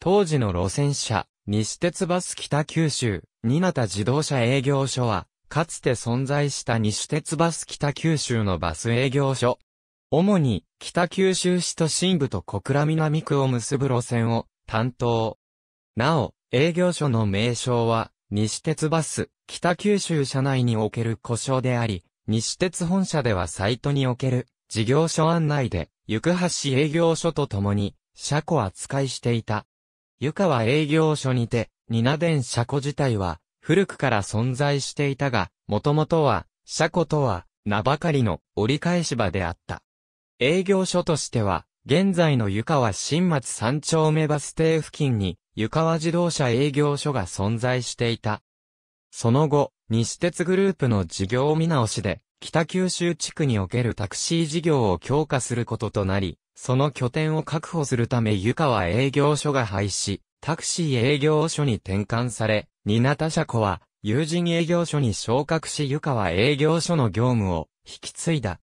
当時の路線車、西鉄バス北九州、新潟自動車営業所は、かつて存在した西鉄バス北九州のバス営業所。主に、北九州市と新部と小倉南区を結ぶ路線を担当。なお、営業所の名称は、西鉄バス、北九州社内における故障であり、西鉄本社ではサイトにおける事業所案内で、行橋営業所とともに、車庫扱いしていた。湯川営業所にて、稲電車庫自体は、古くから存在していたが、もともとは、車庫とは、名ばかりの折り返し場であった。営業所としては、現在の湯川新町三丁目バス停付近に、湯川自動車営業所が存在していた。その後、西鉄グループの事業見直しで、北九州地区におけるタクシー事業を強化することとなり、その拠点を確保するため湯川営業所が廃止、タクシー営業所に転換され、新潟車庫は友人営業所に昇格し湯川営業所の業務を引き継いだ。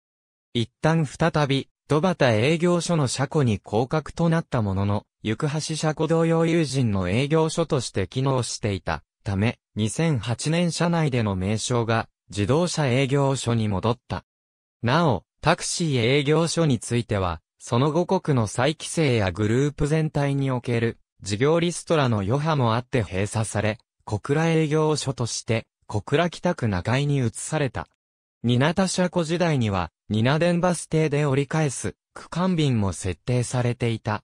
一旦再び、土端営業所の車庫に降格となったものの、行橋車庫同様友人の営業所として機能していたため、2008年社内での名称が自動車営業所に戻った。なお、タクシー営業所については、その後国の再規制やグループ全体における事業リストラの余波もあって閉鎖され、小倉営業所として小倉北区中井に移された。稲田車庫時代には、稲電バス停で折り返す区間便も設定されていた。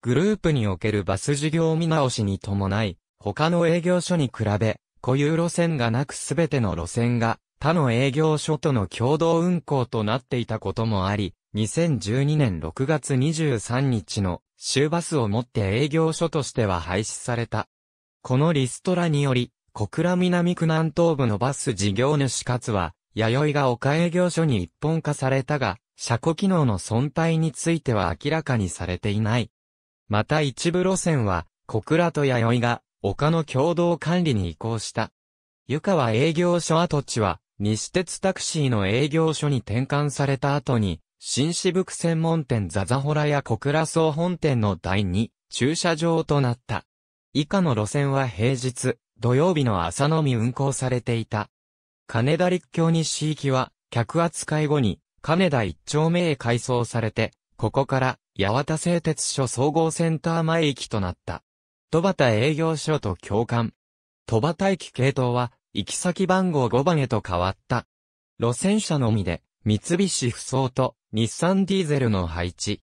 グループにおけるバス事業見直しに伴い、他の営業所に比べ、固有路線がなくすべての路線が他の営業所との共同運行となっていたこともあり、2012年6月23日の終バスをもって営業所としては廃止された。このリストラにより、小倉南区南東部のバス事業主かつは、弥生が岡営業所に一本化されたが、車庫機能の存在については明らかにされていない。また一部路線は、小倉と弥生が丘の共同管理に移行した。湯川営業所跡地は、西鉄タクシーの営業所に転換された後に、新四区専門店ザザホラや小倉総本店の第2駐車場となった。以下の路線は平日、土曜日の朝のみ運行されていた。金田陸橋西行きは、客扱い後に、金田一丁目へ改装されて、ここから、八幡製鉄所総合センター前行きとなった。戸端営業所と共感。戸端駅系統は、行き先番号5番へと変わった。路線車のみで、三菱不走と日産ディーゼルの配置。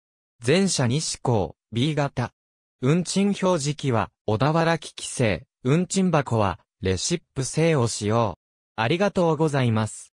全車西高 B 型。運賃表示機は小田原機規制、運賃箱はレシップ制を使用。ありがとうございます。